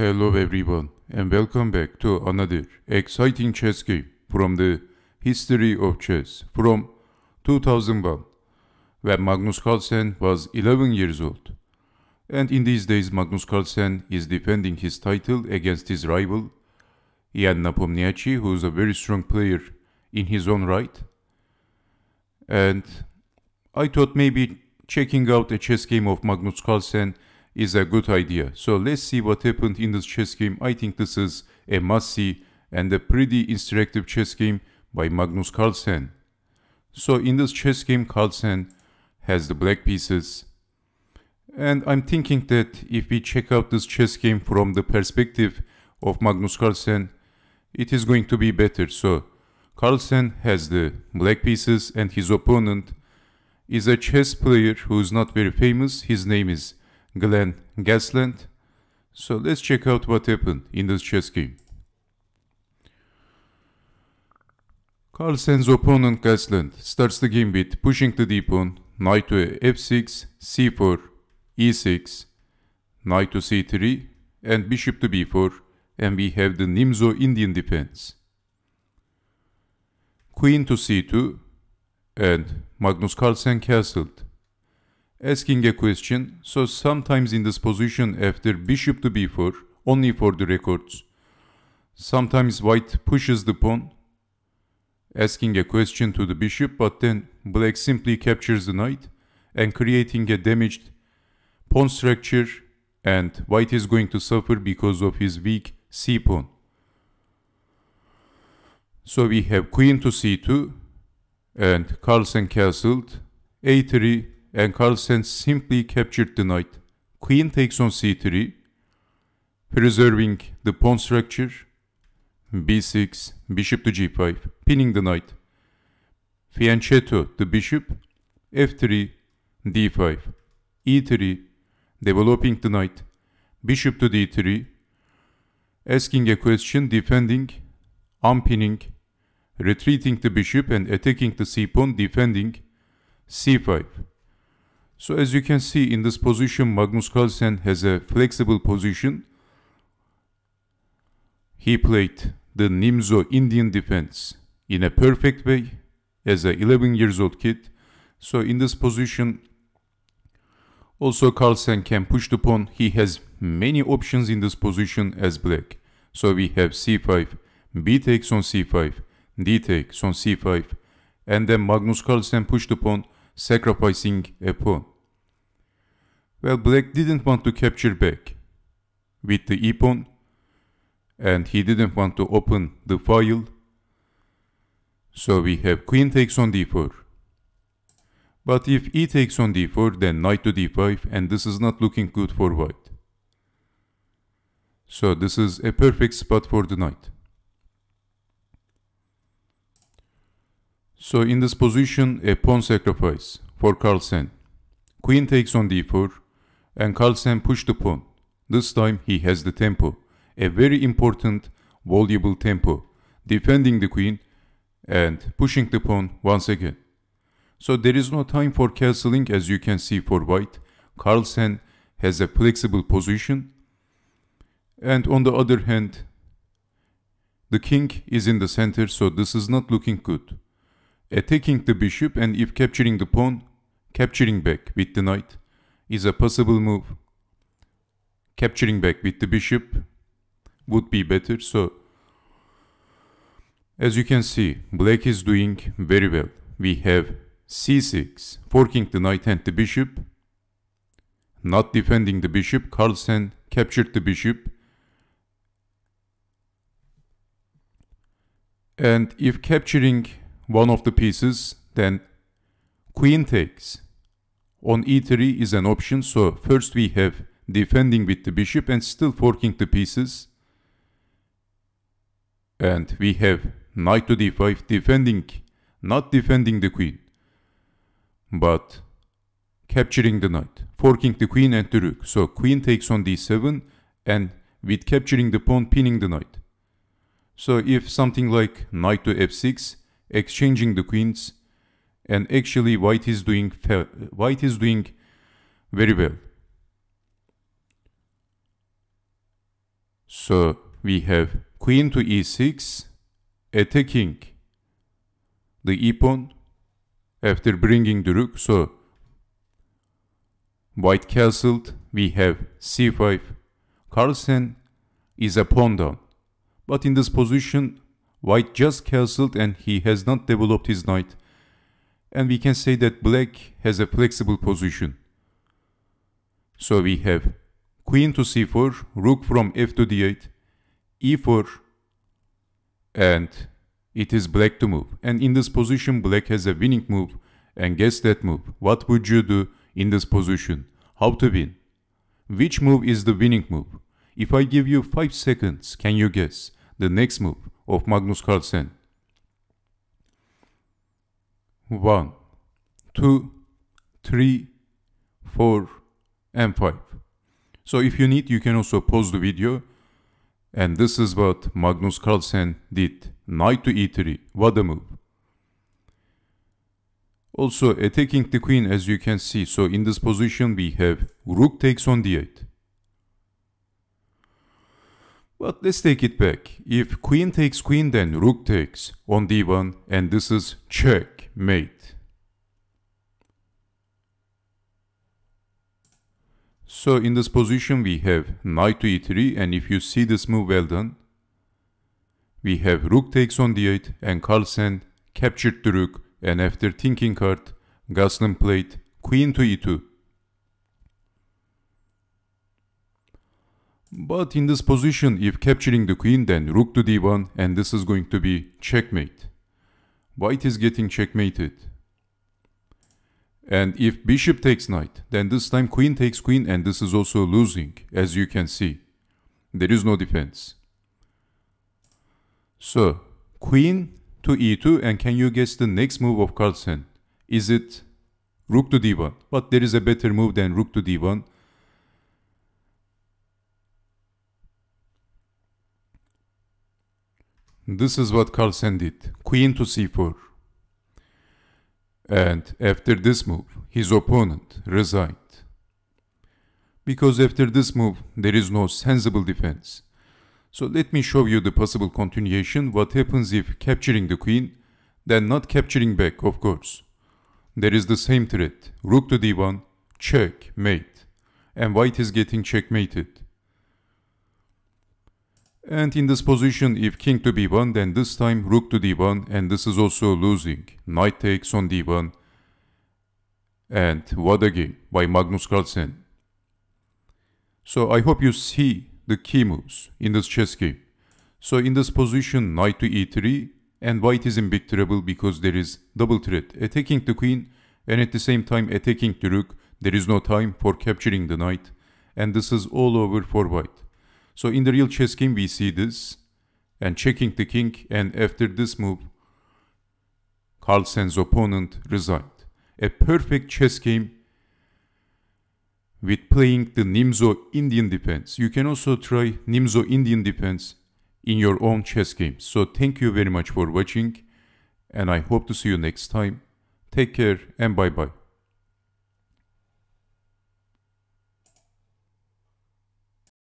Hello everyone and welcome back to another exciting chess game from the history of chess from 2001 when Magnus Carlsen was 11 years old. And in these days Magnus Carlsen is defending his title against his rival Ian Napomniachtchi who is a very strong player in his own right. And I thought maybe checking out a chess game of Magnus Carlsen is a good idea. So let's see what happened in this chess game. I think this is a must-see and a pretty instructive chess game by Magnus Carlsen. So in this chess game, Carlsen has the black pieces. And I'm thinking that if we check out this chess game from the perspective of Magnus Carlsen, it is going to be better. So Carlsen has the black pieces and his opponent is a chess player who is not very famous. His name is Glenn Gasland. So let's check out what happened in this chess game. Carlsen's opponent Gasland starts the game with pushing the d pawn, knight to f6, c4, e6, knight to c3, and bishop to b4, and we have the Nimzo Indian defense. Queen to c2, and Magnus Carlsen castled asking a question, so sometimes in this position after bishop to b4, only for the records. Sometimes white pushes the pawn, asking a question to the bishop, but then black simply captures the knight and creating a damaged pawn structure and white is going to suffer because of his weak c-pawn. So we have queen to c2 and Carlsen castled a3 and Carlsen simply captured the knight. Queen takes on c3, preserving the pawn structure. b6, bishop to g5, pinning the knight. Fianchetto, the bishop, f3, d5, e3, developing the knight. Bishop to d3, asking a question, defending, unpinning, retreating the bishop and attacking the c-pawn, defending c5. So as you can see in this position, Magnus Carlsen has a flexible position. He played the Nimzo Indian defense in a perfect way as a 11 years old kid. So in this position, also Carlsen can push the pawn. He has many options in this position as black. So we have c5, b takes on c5, d takes on c5, and then Magnus Carlsen pushed the pawn, sacrificing a pawn. Well, black didn't want to capture back with the e pawn, and he didn't want to open the file. So we have queen takes on d4. But if e takes on d4 then knight to d5 and this is not looking good for white. So this is a perfect spot for the knight. So in this position a pawn sacrifice for Carlsen. Queen takes on d4 and Carlsen pushed the pawn. This time he has the tempo, a very important, valuable tempo, defending the queen and pushing the pawn once again. So there is no time for castling as you can see for white. Carlsen has a flexible position. And on the other hand, the king is in the center so this is not looking good. Attacking the bishop and if capturing the pawn, capturing back with the knight is a possible move. Capturing back with the bishop would be better, so as you can see, black is doing very well. We have c6, forking the knight and the bishop. Not defending the bishop, Carlsen captured the bishop. And if capturing one of the pieces, then queen takes. On e3 is an option, so first we have defending with the bishop and still forking the pieces. And we have knight to d5 defending, not defending the queen, but capturing the knight, forking the queen and the rook. So queen takes on d7 and with capturing the pawn pinning the knight. So if something like knight to f6, exchanging the queens, and actually white is doing white is doing very well so we have queen to e6 attacking the e pawn after bringing the rook so white castled we have c5 carlsen is a pawn down but in this position white just castled and he has not developed his knight and we can say that black has a flexible position. So we have queen to c4, rook from f to d8, e4, and it is black to move. And in this position, black has a winning move, and guess that move. What would you do in this position? How to win? Which move is the winning move? If I give you 5 seconds, can you guess the next move of Magnus Carlsen? 1, 2, 3, 4, and 5. So if you need, you can also pause the video. And this is what Magnus Carlsen did. Knight to e3. What a move. Also attacking the queen as you can see. So in this position we have rook takes on d8. But let's take it back. If queen takes queen, then rook takes on d1, and this is checkmate. So in this position, we have knight to e3, and if you see this move well done, we have rook takes on d8, and Carlsen captured the rook, and after thinking card, Gaslin played queen to e2, But in this position, if capturing the queen, then rook to d1 and this is going to be checkmate. White is getting checkmated. And if bishop takes knight, then this time queen takes queen and this is also losing, as you can see. There is no defense. So, queen to e2 and can you guess the next move of Carlsen? Is it rook to d1? But there is a better move than rook to d1 This is what Carlsen did, queen to c4. And after this move, his opponent resigned. Because after this move, there is no sensible defense. So let me show you the possible continuation, what happens if capturing the queen, then not capturing back, of course. There is the same threat, rook to d1, check, mate. And white is getting checkmated. And in this position, if king to b1, then this time rook to d1, and this is also losing. Knight takes on d1. And what a game by Magnus Carlsen. So I hope you see the key moves in this chess game. So in this position, knight to e3, and white is in big trouble because there is double threat, attacking the queen, and at the same time attacking the rook. There is no time for capturing the knight, and this is all over for white. So in the real chess game, we see this. And checking the king, and after this move, Carlsen's opponent resigned. A perfect chess game with playing the Nimzo Indian defense. You can also try Nimzo Indian defense in your own chess games. So thank you very much for watching and I hope to see you next time. Take care and bye bye.